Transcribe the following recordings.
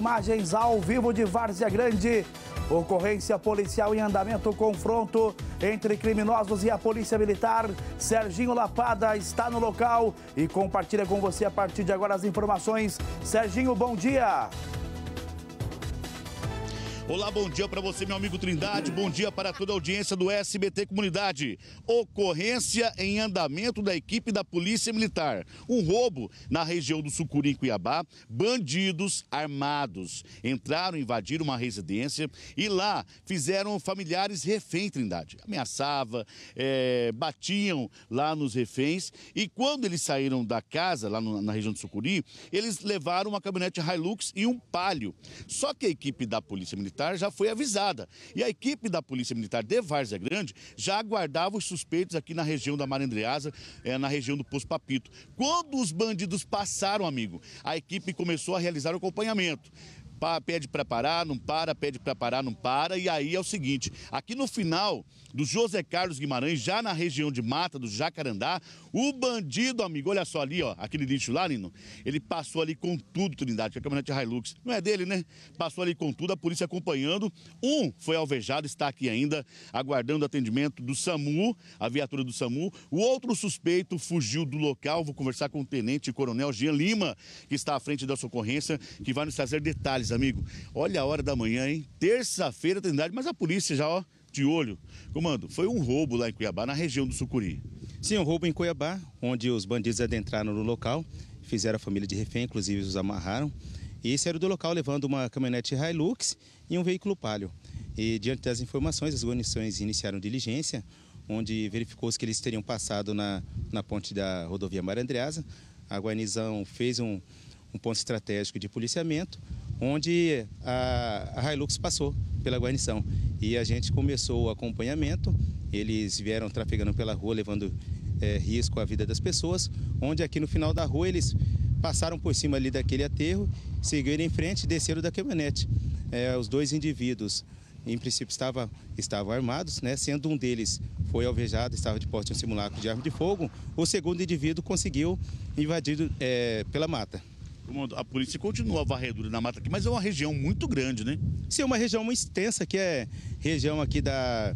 Imagens ao vivo de Várzea Grande. Ocorrência policial em andamento, confronto entre criminosos e a polícia militar. Serginho Lapada está no local e compartilha com você a partir de agora as informações. Serginho, bom dia. Olá, bom dia para você, meu amigo Trindade. Bom dia para toda a audiência do SBT Comunidade. Ocorrência em andamento da equipe da Polícia Militar. Um roubo na região do Sucuri, em Cuiabá. Bandidos armados entraram, invadiram uma residência e lá fizeram familiares refém, Trindade. Ameaçava, é, batiam lá nos reféns. E quando eles saíram da casa, lá no, na região do Sucuri, eles levaram uma caminhonete Hilux e um palio. Só que a equipe da Polícia Militar Militar já foi avisada. E a equipe da Polícia Militar de Várzea Grande já aguardava os suspeitos aqui na região da Marandreasa, é, eh, na região do Poço Papito. Quando os bandidos passaram, amigo, a equipe começou a realizar o acompanhamento para, pede para parar, não para, pede para parar, não para. E aí é o seguinte: aqui no final do José Carlos Guimarães, já na região de mata do Jacarandá, o bandido, amigo, olha só ali, ó, aquele lixo lá, Nino, ele passou ali com tudo, Trindade, que é a caminhonete Hilux. Não é dele, né? Passou ali com tudo, a polícia acompanhando. Um foi alvejado, está aqui ainda, aguardando atendimento do SAMU, a viatura do SAMU. O outro suspeito fugiu do local. Vou conversar com o tenente coronel Jean Lima, que está à frente dessa ocorrência, que vai nos trazer detalhes amigo. Olha a hora da manhã, hein? Terça-feira, Trindade, mas a polícia já, ó, de olho. Comando, foi um roubo lá em Cuiabá, na região do Sucuri. Sim, um roubo em Cuiabá, onde os bandidos adentraram no local, fizeram a família de refém, inclusive os amarraram, e saíram do local levando uma caminhonete Hilux e um veículo Palio. E diante das informações, as guarnições iniciaram diligência, onde verificou-se que eles teriam passado na, na ponte da rodovia Andreasa. A guarnição fez um, um ponto estratégico de policiamento, onde a, a Hilux passou pela guarnição. E a gente começou o acompanhamento, eles vieram trafegando pela rua, levando é, risco à vida das pessoas, onde aqui no final da rua eles passaram por cima ali daquele aterro, seguiram em frente e desceram da caminhonete. É, os dois indivíduos, em princípio, estava, estavam armados, né? sendo um deles foi alvejado, estava de porte de um simulacro de arma de fogo, o segundo indivíduo conseguiu invadido é, eh, pela mata a polícia continua a varredura na mata aqui, mas é uma região muito grande, né? Sim, é uma região muito extensa, que é região aqui da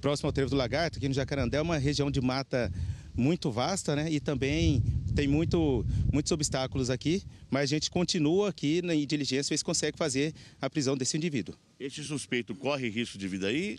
próxima ao Trevo do Lagarto, aqui no Jacarandé, é uma região de mata muito vasta, né? E também tem muito, muitos obstáculos aqui, mas a gente continua aqui na diligência, eles conseguem fazer a prisão desse indivíduo. Este suspeito corre risco de vida aí?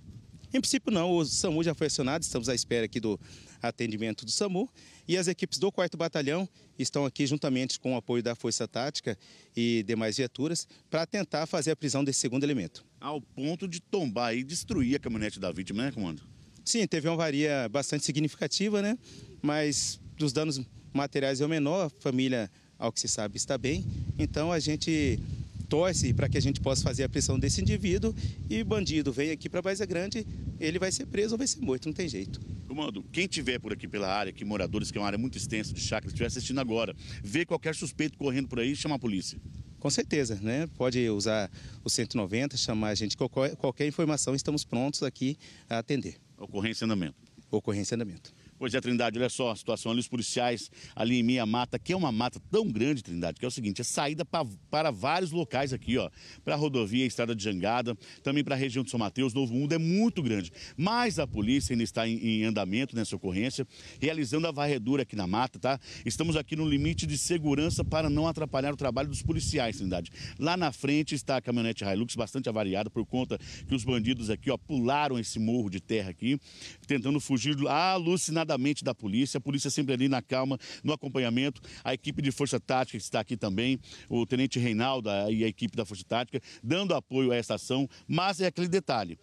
Em princípio, não. O SAMU já foi acionado, estamos à espera aqui do atendimento do SAMU. E as equipes do 4 Batalhão estão aqui juntamente com o apoio da Força Tática e demais viaturas para tentar fazer a prisão desse segundo elemento. Ao ponto de tombar e destruir a caminhonete da vítima, né, comando? Sim, teve uma varia bastante significativa, né? Mas dos danos materiais é o menor, a família, ao que se sabe, está bem. Então a gente torce para que a gente possa fazer a prisão desse indivíduo e bandido vem aqui para Baisa Grande, ele vai ser preso ou vai ser morto, não tem jeito. Comando, quem tiver por aqui pela área, que moradores, que é uma área muito extensa de chácara, estiver assistindo agora, vê qualquer suspeito correndo por aí, chama a polícia. Com certeza, né? Pode usar o 190, chamar a gente. Qualquer, qualquer informação, estamos prontos aqui a atender. Ocorrência em andamento. Ocorrência em andamento. Pois é, Trindade, olha só a situação ali, os policiais ali em minha Mata, que é uma mata tão grande, Trindade, que é o seguinte, é saída pra, para vários locais aqui, ó, para a rodovia, Estrada de Jangada, também para a região de São Mateus, Novo Mundo, é muito grande. Mas a polícia ainda está em, em andamento nessa ocorrência, realizando a varredura aqui na mata, tá? Estamos aqui no limite de segurança para não atrapalhar o trabalho dos policiais, Trindade. Lá na frente está a caminhonete Hilux, bastante avariada por conta que os bandidos aqui, ó, pularam esse morro de terra aqui, tentando fugir alucinadamente da polícia, a polícia sempre ali na calma, no acompanhamento. A equipe de Força Tática que está aqui também, o Tenente Reinaldo e a equipe da Força Tática, dando apoio a essa ação, mas é aquele detalhe.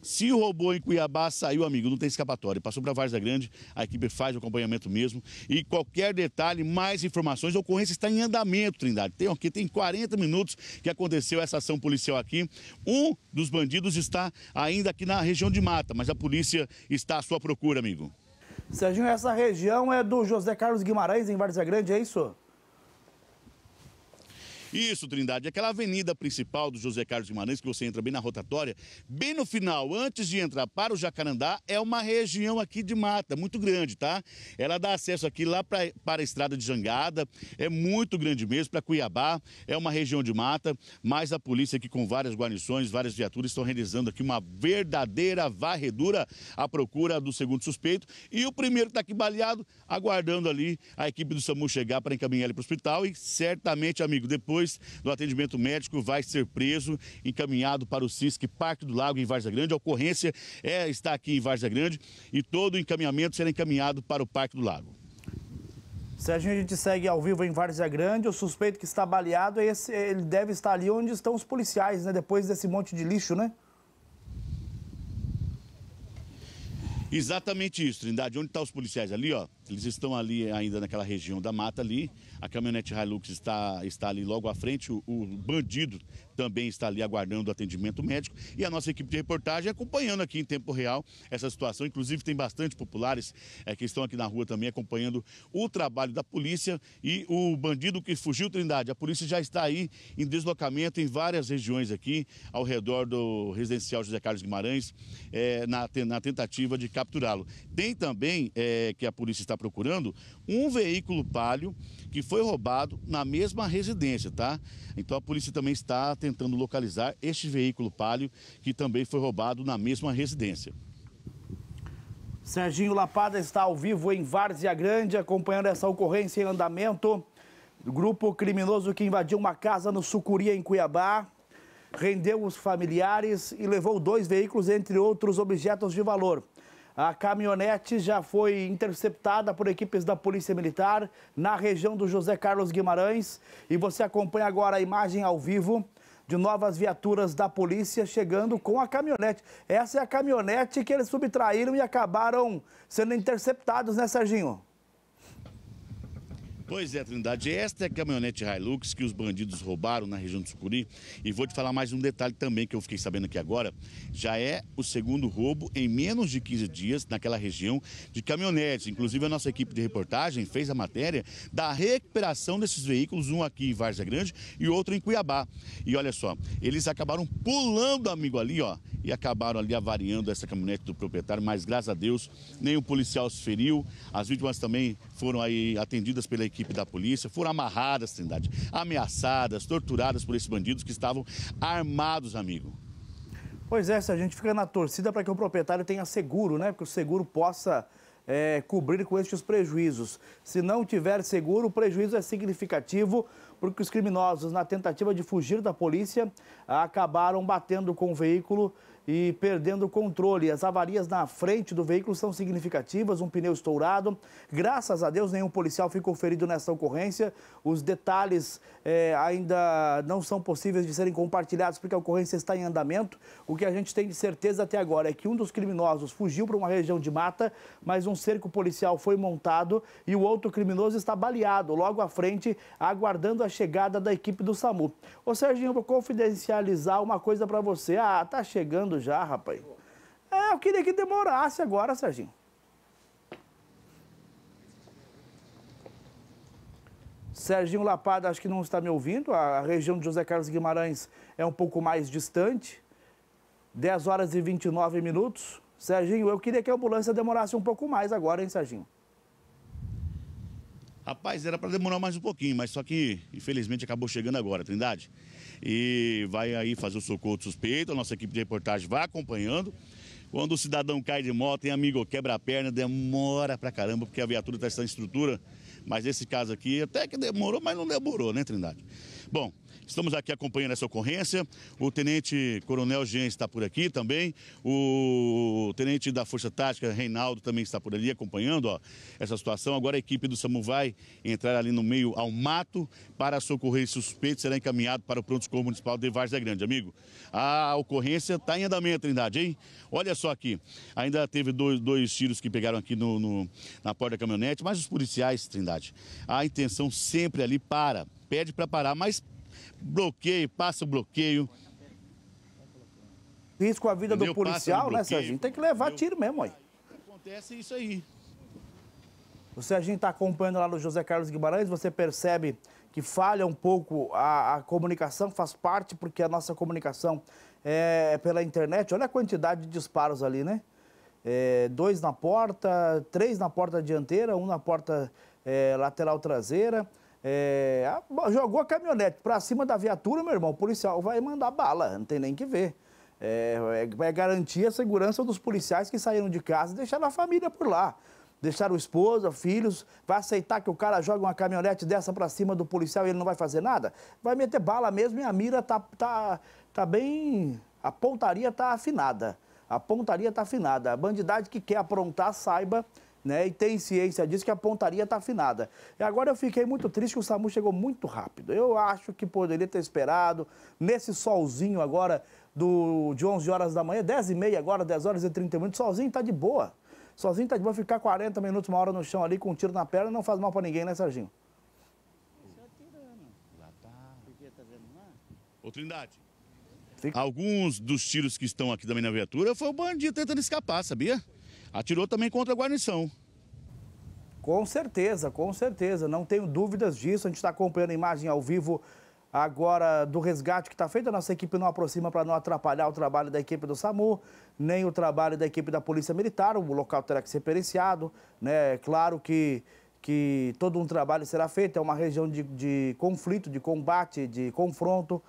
Se o robô em Cuiabá saiu, amigo, não tem escapatória. Passou para Várzea Grande, a equipe faz o acompanhamento mesmo. E qualquer detalhe, mais informações, a ocorrência está em andamento, Trindade. Tem aqui, tem 40 minutos que aconteceu essa ação policial aqui. Um dos bandidos está ainda aqui na região de mata, mas a polícia está à sua procura, amigo. Serginho, essa região é do José Carlos Guimarães, em Várzea Grande, é isso? Isso, Trindade, aquela avenida principal do José Carlos Guimarães, que você entra bem na rotatória, bem no final, antes de entrar para o Jacarandá, é uma região aqui de mata, muito grande, tá? Ela dá acesso aqui lá pra, para a estrada de Jangada, é muito grande mesmo, para Cuiabá, é uma região de mata, mas a polícia aqui com várias guarnições, várias viaturas estão realizando aqui uma verdadeira varredura à procura do segundo suspeito e o primeiro está aqui baleado, aguardando ali a equipe do SAMU chegar para encaminhar ele para o hospital e certamente, amigo, depois depois do atendimento médico, vai ser preso, encaminhado para o CISC Parque do Lago, em Varza Grande. A ocorrência é, está aqui em Varza Grande e todo o encaminhamento será encaminhado para o Parque do Lago. Serginho, a gente segue ao vivo em Várzea Grande. O suspeito que está baleado, é esse, ele deve estar ali onde estão os policiais, né? Depois desse monte de lixo, né? Exatamente isso, Trindade. Onde estão tá os policiais? Ali, ó. Eles estão ali ainda naquela região da mata ali. A caminhonete Hilux está, está ali logo à frente. O, o bandido também está ali aguardando o atendimento médico. E a nossa equipe de reportagem acompanhando aqui em tempo real essa situação. Inclusive tem bastante populares é, que estão aqui na rua também acompanhando o trabalho da polícia e o bandido que fugiu Trindade. A polícia já está aí em deslocamento em várias regiões aqui, ao redor do residencial José Carlos Guimarães, é, na, na tentativa de capturá-lo. Tem também é, que a polícia está procurando um veículo palio que foi roubado na mesma residência, tá? Então a polícia também está tentando localizar este veículo palio que também foi roubado na mesma residência. Serginho Lapada está ao vivo em Várzea Grande, acompanhando essa ocorrência em andamento. do Grupo criminoso que invadiu uma casa no Sucuria, em Cuiabá, rendeu os familiares e levou dois veículos, entre outros objetos de valor. A caminhonete já foi interceptada por equipes da Polícia Militar na região do José Carlos Guimarães. E você acompanha agora a imagem ao vivo de novas viaturas da polícia chegando com a caminhonete. Essa é a caminhonete que eles subtraíram e acabaram sendo interceptados, né, Serginho? Pois é, Trindade, esta é a caminhonete Hilux que os bandidos roubaram na região de Sucuri. E vou te falar mais um detalhe também que eu fiquei sabendo aqui agora. Já é o segundo roubo em menos de 15 dias naquela região de caminhonetes. Inclusive, a nossa equipe de reportagem fez a matéria da recuperação desses veículos, um aqui em Várzea Grande e outro em Cuiabá. E olha só, eles acabaram pulando, amigo, ali, ó, e acabaram ali avariando essa caminhonete do proprietário, mas graças a Deus, nenhum policial se feriu. As vítimas também foram aí atendidas pela equipe da polícia, foram amarradas, Trindade, ameaçadas, torturadas por esses bandidos que estavam armados, amigo. Pois é, a gente fica na torcida para que o proprietário tenha seguro, né? que o seguro possa é, cobrir com estes prejuízos. Se não tiver seguro, o prejuízo é significativo, porque os criminosos, na tentativa de fugir da polícia, acabaram batendo com o veículo e perdendo o controle. As avarias na frente do veículo são significativas, um pneu estourado. Graças a Deus, nenhum policial ficou ferido nessa ocorrência. Os detalhes é, ainda não são possíveis de serem compartilhados porque a ocorrência está em andamento. O que a gente tem de certeza até agora é que um dos criminosos fugiu para uma região de mata, mas um cerco policial foi montado e o outro criminoso está baleado logo à frente, aguardando a chegada da equipe do SAMU. Ô Serginho, vou confidencializar uma coisa para você. Ah, tá chegando anos já, rapaz. É, eu queria que demorasse agora, Serginho. Serginho Lapada, acho que não está me ouvindo. A região de José Carlos Guimarães é um pouco mais distante. 10 horas e 29 minutos. Serginho, eu queria que a ambulância demorasse um pouco mais agora, hein, Serginho? Rapaz, era para demorar mais um pouquinho, mas só que, infelizmente, acabou chegando agora, Trindade e vai aí fazer o socorro do suspeito. A nossa equipe de reportagem vai acompanhando. Quando o cidadão cai de moto, tem amigo, quebra a perna, demora pra caramba, porque a viatura está em estrutura. Mas nesse caso aqui, até que demorou, mas não demorou, né, Trindade? Bom, Estamos aqui acompanhando essa ocorrência. O tenente coronel Jean está por aqui também. O tenente da Força Tática, Reinaldo, também está por ali acompanhando ó, essa situação. Agora a equipe do SAMU vai entrar ali no meio ao mato para socorrer suspeitos. Será encaminhado para o pronto-socorro municipal de Várzea Grande. Amigo, a ocorrência está em andamento, Trindade, hein? Olha só aqui. Ainda teve dois, dois tiros que pegaram aqui no, no, na porta da caminhonete, mas os policiais, Trindade, a intenção sempre ali para. Pede para parar, mas bloqueio, passa o bloqueio. Risco a vida Entendeu? do policial, né, Serginho? Tem que levar Entendeu? tiro mesmo aí. Acontece isso aí. O Serginho está acompanhando lá no José Carlos Guimarães, você percebe que falha um pouco a, a comunicação, faz parte porque a nossa comunicação é pela internet. Olha a quantidade de disparos ali, né? É, dois na porta, três na porta dianteira, um na porta é, lateral traseira. É, jogou a caminhonete para cima da viatura, meu irmão, o policial vai mandar bala, não tem nem que ver. É, é, é, garantir a segurança dos policiais que saíram de casa e deixaram a família por lá. Deixaram esposa, filhos, vai aceitar que o cara joga uma caminhonete dessa para cima do policial e ele não vai fazer nada? Vai meter bala mesmo e a mira tá, tá, tá bem. A pontaria tá afinada. A pontaria tá afinada. A bandidade que quer aprontar, saiba né? E tem ciência disso que a pontaria está afinada. E agora eu fiquei muito triste que o SAMU chegou muito rápido. Eu acho que poderia ter esperado nesse solzinho agora do, de 11 horas da manhã, 10 e meia agora, 10 horas e 30 minutos, sozinho está de boa. Sozinho está, de boa, ficar 40 minutos, uma hora no chão ali com um tiro na perna não faz mal para ninguém, né, Serginho? Ô Trindade, alguns dos tiros que estão aqui também na viatura foi o bandido tentando escapar, sabia? atirou também contra a guarnição. Com certeza, com certeza, não tenho dúvidas disso. A gente está acompanhando a imagem ao vivo agora do resgate que está feito. A nossa equipe não aproxima para não atrapalhar o trabalho da equipe do SAMU, nem o trabalho da equipe da Polícia Militar. O local terá que ser periciado, né? É claro que que todo um trabalho será feito, é uma região de, de conflito, de combate, de confronto.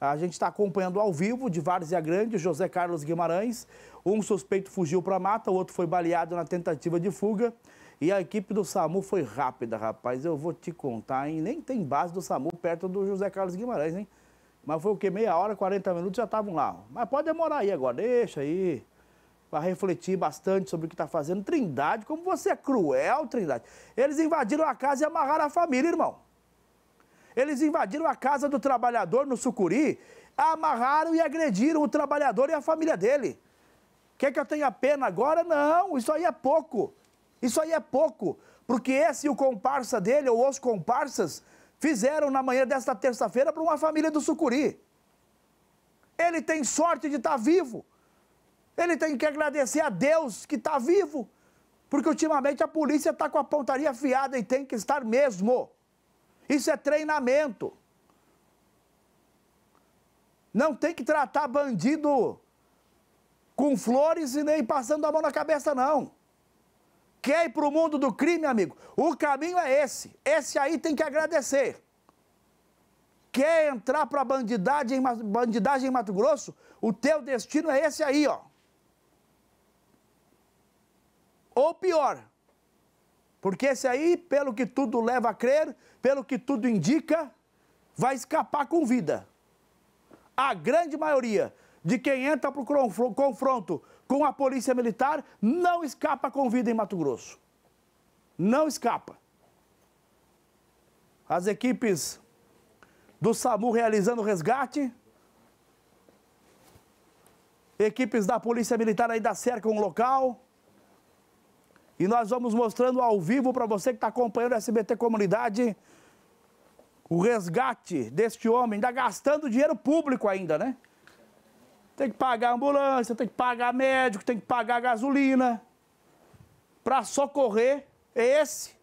A gente está acompanhando ao vivo de Várzea Grande, José Carlos Guimarães. Um suspeito fugiu para a mata, o outro foi baleado na tentativa de fuga. E a equipe do SAMU foi rápida, rapaz. Eu vou te contar, hein? Nem tem base do SAMU perto do José Carlos Guimarães, hein? Mas foi o quê? Meia hora, 40 minutos já estavam lá. Mas pode demorar aí agora, deixa aí. Para refletir bastante sobre o que está fazendo. Trindade, como você é cruel, Trindade. Eles invadiram a casa e amarraram a família, irmão. Eles invadiram a casa do trabalhador no Sucuri, amarraram e agrediram o trabalhador e a família dele. Quer que eu tenha pena agora? Não, isso aí é pouco. Isso aí é pouco. Porque esse e o comparsa dele, ou os comparsas, fizeram na manhã desta terça-feira para uma família do Sucuri. Ele tem sorte de estar tá vivo. Ele tem que agradecer a Deus que está vivo. Porque ultimamente a polícia está com a pontaria afiada e tem que estar mesmo. Isso é treinamento. Não tem que tratar bandido com flores e nem passando a mão na cabeça, não. Quer ir para o mundo do crime, amigo? O caminho é esse. Esse aí tem que agradecer. Quer entrar para bandidagem, bandidagem em Mato Grosso? O teu destino é esse aí, ó. Ou pior, porque esse aí, pelo que tudo leva a crer, pelo que tudo indica, vai escapar com vida. A grande maioria de quem entra para o confronto com a polícia militar não escapa com vida em Mato Grosso. Não escapa. As equipes do SAMU realizando resgate. Equipes da Polícia Militar ainda cercam o local. E nós vamos mostrando ao vivo para você que está acompanhando a SBT Comunidade o resgate deste homem, ainda gastando dinheiro público ainda, né? Tem que pagar ambulância, tem que pagar médico, tem que pagar gasolina para socorrer esse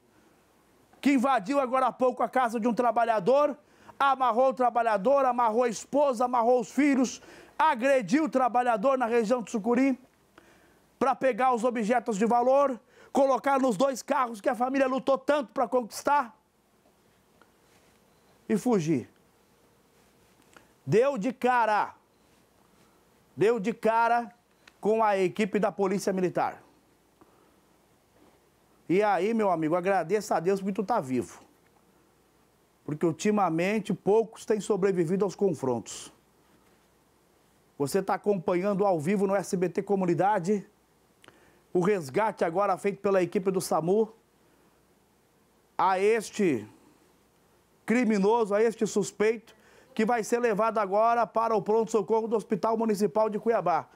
que invadiu agora há pouco a casa de um trabalhador, amarrou o trabalhador, amarrou a esposa, amarrou os filhos, agrediu o trabalhador na região de Sucuri para pegar os objetos de valor, colocar nos dois carros que a família lutou tanto para conquistar e fugir. Deu de cara, deu de cara com a equipe da Polícia Militar. E aí, meu amigo, agradeça a Deus porque tu tá vivo. Porque ultimamente poucos têm sobrevivido aos confrontos. Você está acompanhando ao vivo no SBT Comunidade o resgate agora feito pela equipe do SAMU a este criminoso, a este suspeito, que vai ser levado agora para o pronto-socorro do Hospital Municipal de Cuiabá.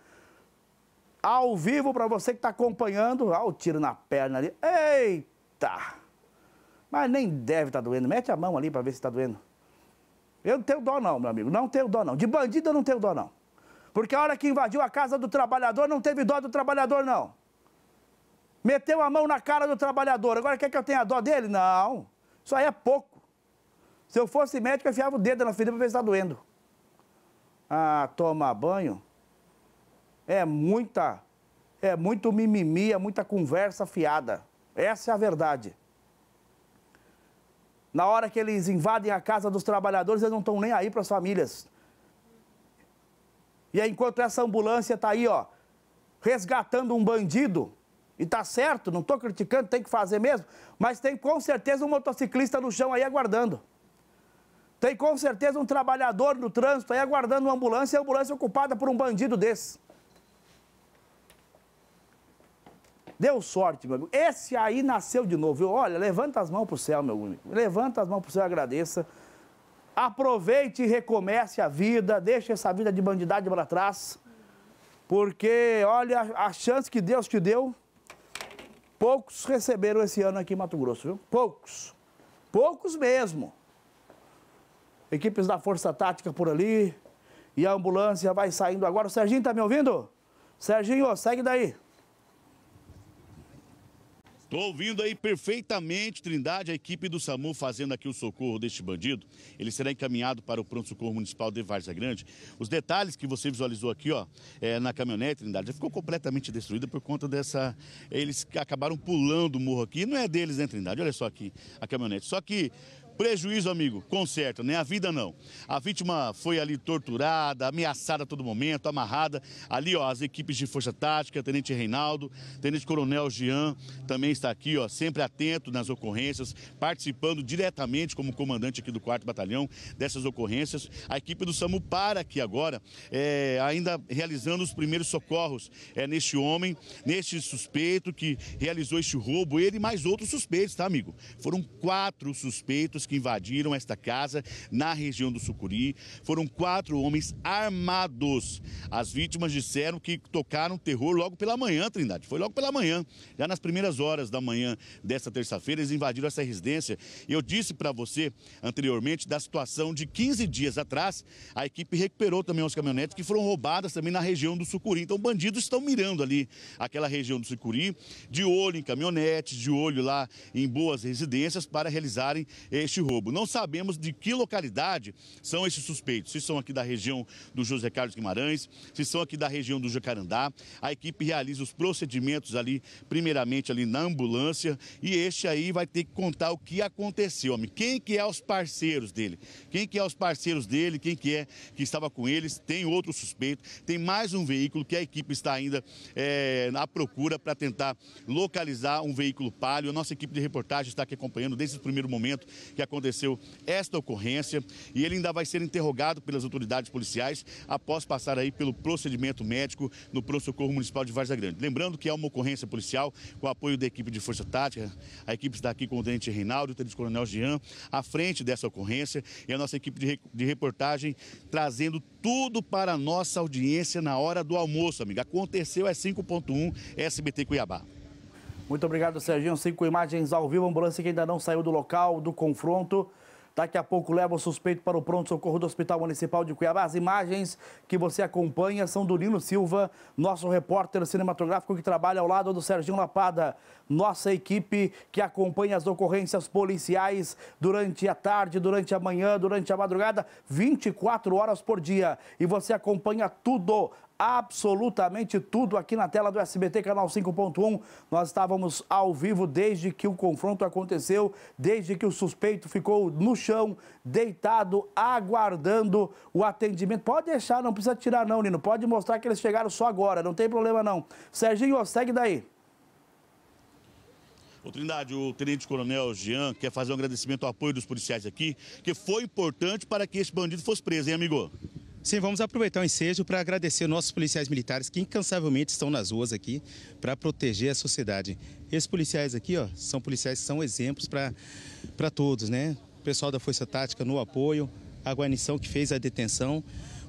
Ao vivo, para você que está acompanhando, ah, o tiro na perna ali. Eita! Mas nem deve estar tá doendo. Mete a mão ali para ver se está doendo. Eu não tenho dó não, meu amigo. Não tenho dó não. De bandido eu não tenho dó não. Porque a hora que invadiu a casa do trabalhador, não teve dó do trabalhador não. Meteu a mão na cara do trabalhador. Agora quer que eu tenha dó dele? Não. Isso aí é pouco. Se eu fosse médico, eu enfiava o dedo na ferida para ver se está doendo. Ah, tomar banho é muita, é muito mimimi, é muita conversa fiada. Essa é a verdade. Na hora que eles invadem a casa dos trabalhadores, eles não estão nem aí para as famílias. E aí, enquanto essa ambulância está aí, ó, resgatando um bandido, e tá certo, não estou criticando, tem que fazer mesmo, mas tem com certeza um motociclista no chão aí aguardando. Tem com certeza um trabalhador no trânsito aí aguardando uma ambulância e a ambulância ocupada por um bandido desse. Deu sorte, meu amigo. Esse aí nasceu de novo. viu? olha, levanta as mãos para o céu, meu amigo. Levanta as mãos para o céu e agradeça. Aproveite e recomece a vida. Deixa essa vida de bandidagem para trás. Porque, olha, a chance que Deus te deu, Poucos receberam esse ano aqui em Mato Grosso, viu? Poucos. Poucos mesmo. Equipes da Força Tática por ali. E a ambulância vai saindo agora. O Serginho tá me ouvindo? Serginho, segue daí. Tô ouvindo aí perfeitamente, Trindade, a equipe do SAMU fazendo aqui o socorro deste bandido. Ele será encaminhado para o pronto-socorro municipal de Várzea Grande. Os detalhes que você visualizou aqui, ó, é, na caminhonete, Trindade, já ficou completamente destruída por conta dessa... Eles acabaram pulando o morro aqui. Não é deles, né, Trindade? Olha só aqui a caminhonete. Só que Prejuízo, amigo, conserta, nem né? a vida não. A vítima foi ali torturada, ameaçada a todo momento, amarrada. Ali, ó, as equipes de Força Tática, Tenente Reinaldo, Tenente Coronel Jean também está aqui, ó, sempre atento nas ocorrências, participando diretamente como comandante aqui do 4 Batalhão dessas ocorrências. A equipe do SAMU para aqui agora, é, ainda realizando os primeiros socorros é, neste homem, neste suspeito que realizou este roubo, ele e mais outros suspeitos, tá, amigo? Foram quatro suspeitos que invadiram esta casa na região do Sucuri. Foram quatro homens armados. As vítimas disseram que tocaram terror logo pela manhã, Trindade. Foi logo pela manhã, já nas primeiras horas da manhã desta terça-feira, eles invadiram essa residência. Eu disse para você anteriormente da situação de 15 dias atrás, a equipe recuperou também os caminhonetes que foram roubadas também na região do Sucuri. Então, bandidos estão mirando ali aquela região do Sucuri, de olho em caminhonetes, de olho lá em boas residências para realizarem este este roubo. Não sabemos de que localidade são esses suspeitos, se são aqui da região do José Carlos Guimarães, se são aqui da região do Jacarandá. A equipe realiza os procedimentos ali, primeiramente ali na ambulância, e este aí vai ter que contar o que aconteceu, homem. Quem que é os parceiros dele? Quem que é os parceiros dele? Quem que é que estava com eles? Tem outro suspeito, tem mais um veículo que a equipe está ainda é, na procura para tentar localizar um veículo palio. A nossa equipe de reportagem está aqui acompanhando desde o primeiro momento que aconteceu esta ocorrência e ele ainda vai ser interrogado pelas autoridades policiais após passar aí pelo procedimento médico no pronto-socorro municipal de Varza Grande. Lembrando que é uma ocorrência policial com apoio da equipe de Força Tática, a equipe está aqui com o Tenente Reinaldo, o Tenente Coronel Jean, à frente dessa ocorrência e a nossa equipe de, de reportagem trazendo tudo para a nossa audiência na hora do almoço, amiga. Aconteceu é 5.1 SBT Cuiabá. Muito obrigado, Serginho. Cinco imagens ao vivo, ambulância que ainda não saiu do local do confronto. Daqui a pouco leva o suspeito para o pronto-socorro do Hospital Municipal de Cuiabá. As imagens que você acompanha são do Nino Silva, nosso repórter cinematográfico que trabalha ao lado do Serginho Lapada. Nossa equipe que acompanha as ocorrências policiais durante a tarde, durante a manhã, durante a madrugada, 24 horas por dia. E você acompanha tudo absolutamente tudo aqui na tela do SBT Canal 5.1. Nós estávamos ao vivo desde que o confronto aconteceu, desde que o suspeito ficou no chão, deitado, aguardando o atendimento. Pode deixar, não precisa tirar não, Nino. Pode mostrar que eles chegaram só agora, não tem problema não. Serginho, segue daí. O Trindade, o Tenente Coronel Jean quer fazer um agradecimento ao apoio dos policiais aqui, que foi importante para que esse bandido fosse preso, hein, amigo? Sim, vamos aproveitar o ensejo para agradecer nossos policiais militares que incansavelmente estão nas ruas aqui para proteger a sociedade. Esses policiais aqui, ó, são policiais que são exemplos para todos, né? O pessoal da Força Tática no apoio, a guarnição que fez a detenção.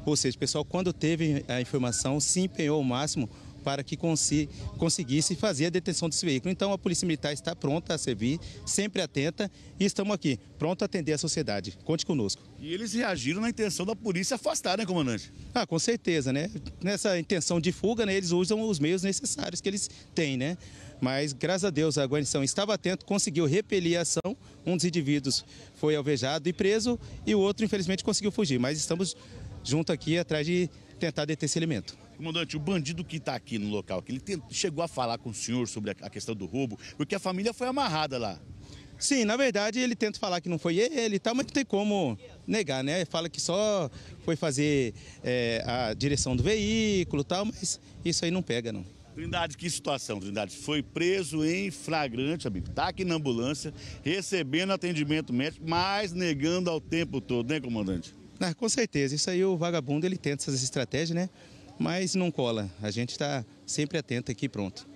Ou seja, o pessoal, quando teve a informação, se empenhou ao máximo para que consi, conseguisse fazer a detenção desse veículo. Então a Polícia Militar está pronta a servir, sempre atenta e estamos aqui, pronto a atender a sociedade. Conte conosco. E eles reagiram na intenção da polícia afastar, né, comandante? Ah, com certeza, né? Nessa intenção de fuga, né, eles usam os meios necessários que eles têm, né? Mas, graças a Deus, a guarnição estava atenta, conseguiu repelir a ação. Um dos indivíduos foi alvejado e preso, e o outro, infelizmente, conseguiu fugir. Mas estamos junto aqui atrás de tentar deter esse elemento. Comandante, o bandido que está aqui no local, que ele tem, chegou a falar com o senhor sobre a, a questão do roubo, porque a família foi amarrada lá. Sim, na verdade ele tenta falar que não foi ele e tal, mas não tem como negar, né? Fala que só foi fazer é, a direção do veículo e tal, mas isso aí não pega, não. Trindade, que situação, Trindade? Foi preso em flagrante, amigo. Tá aqui na ambulância, recebendo atendimento médico, mas negando ao tempo todo, né, comandante? Ah, com certeza. Isso aí o vagabundo ele tenta essas estratégias, né? mas não cola. A gente está sempre atento aqui pronto.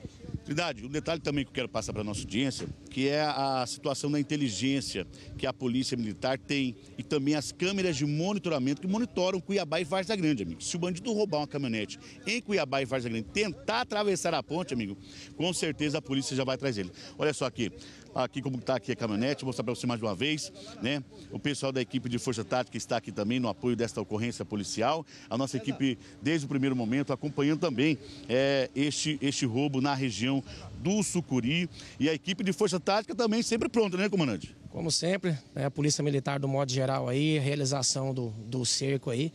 Trindade, um detalhe também que eu quero passar para a nossa audiência, que é a situação da inteligência que a Polícia Militar tem e também as câmeras de monitoramento que monitoram Cuiabá e Varza Grande, amigo. Se o bandido roubar uma caminhonete em Cuiabá e Varza Grande, tentar atravessar a ponte, amigo, com certeza a polícia já vai atrás dele. Olha só aqui, aqui como está aqui a caminhonete, vou mostrar para você mais uma vez, né? O pessoal da equipe de Força Tática está aqui também no apoio desta ocorrência policial. A nossa equipe, desde o primeiro momento, acompanhando também é, este, este roubo na região do Sucuri. E a equipe de Força Tática também sempre pronta, né, comandante? Como sempre, né, a Polícia Militar, do modo geral, aí, realização do, do cerco aí.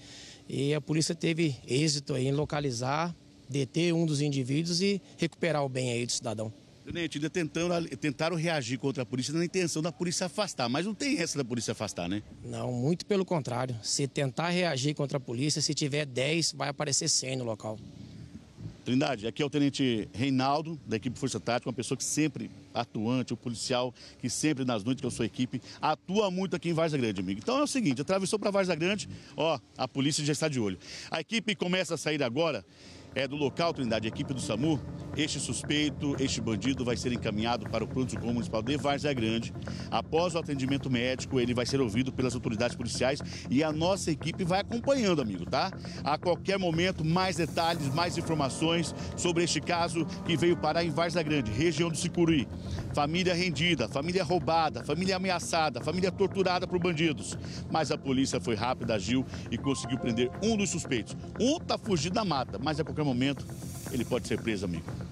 E a polícia teve êxito aí em localizar, deter um dos indivíduos e recuperar o bem aí do cidadão. Tenente, ainda tentando, tentaram reagir contra a polícia na intenção da polícia afastar, mas não tem essa da polícia afastar, né? Não, muito pelo contrário. Se tentar reagir contra a polícia, se tiver 10, vai aparecer 100 no local. Trindade, aqui é o Tenente Reinaldo, da equipe Força Tática, uma pessoa que sempre atuante, o um policial que sempre nas noites com a sua equipe atua muito aqui em Varza Grande, amigo. Então é o seguinte, atravessou para Varza Grande, ó, a polícia já está de olho. A equipe começa a sair agora, é do local, Trindade, a equipe do SAMU, este suspeito, este bandido, vai ser encaminhado para o pronto-socorro municipal de Várzea Grande. Após o atendimento médico, ele vai ser ouvido pelas autoridades policiais e a nossa equipe vai acompanhando, amigo, tá? A qualquer momento, mais detalhes, mais informações sobre este caso que veio parar em Várzea Grande, região do Sicuri. Família rendida, família roubada, família ameaçada, família torturada por bandidos. Mas a polícia foi rápida, agiu e conseguiu prender um dos suspeitos. Um tá fugido da mata, mas a qualquer momento ele pode ser preso, amigo.